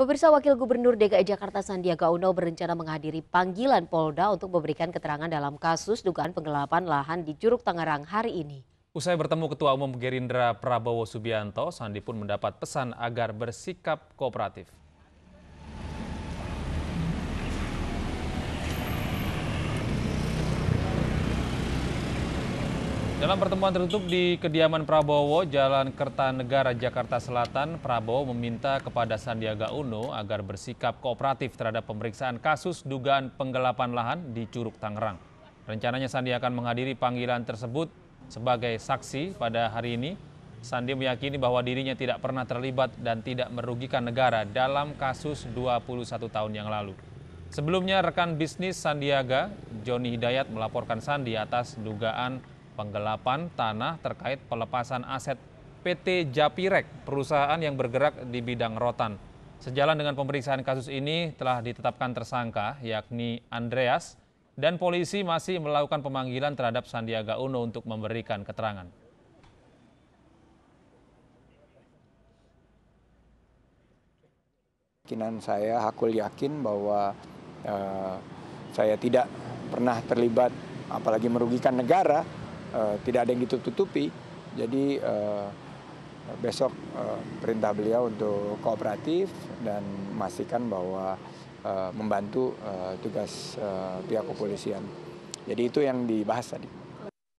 Pemirsa Wakil Gubernur DKI Jakarta Sandiaga Uno berencana menghadiri panggilan Polda untuk memberikan keterangan dalam kasus dugaan penggelapan lahan di Curug Tangerang hari ini. Usai bertemu Ketua Umum Gerindra Prabowo Subianto, Sandi pun mendapat pesan agar bersikap kooperatif. Dalam pertemuan tertutup di kediaman Prabowo, Jalan Kertanegara, Jakarta Selatan, Prabowo meminta kepada Sandiaga Uno agar bersikap kooperatif terhadap pemeriksaan kasus dugaan penggelapan lahan di Curug Tangerang. Rencananya Sandi akan menghadiri panggilan tersebut sebagai saksi pada hari ini. Sandi meyakini bahwa dirinya tidak pernah terlibat dan tidak merugikan negara dalam kasus 21 tahun yang lalu. Sebelumnya rekan bisnis Sandiaga, Joni Hidayat melaporkan Sandi atas dugaan penggelapan tanah terkait pelepasan aset PT Japirek, perusahaan yang bergerak di bidang rotan. Sejalan dengan pemeriksaan kasus ini telah ditetapkan tersangka yakni Andreas dan polisi masih melakukan pemanggilan terhadap Sandiaga Uno untuk memberikan keterangan. Kekinan saya, Hakul yakin bahwa eh, saya tidak pernah terlibat apalagi merugikan negara Eh, tidak ada yang ditutupi. Jadi uh, besok uh, perintah beliau untuk kooperatif dan memastikan bahwa uh, membantu uh, tugas uh, pihak kepolisian. Jadi itu yang dibahas tadi.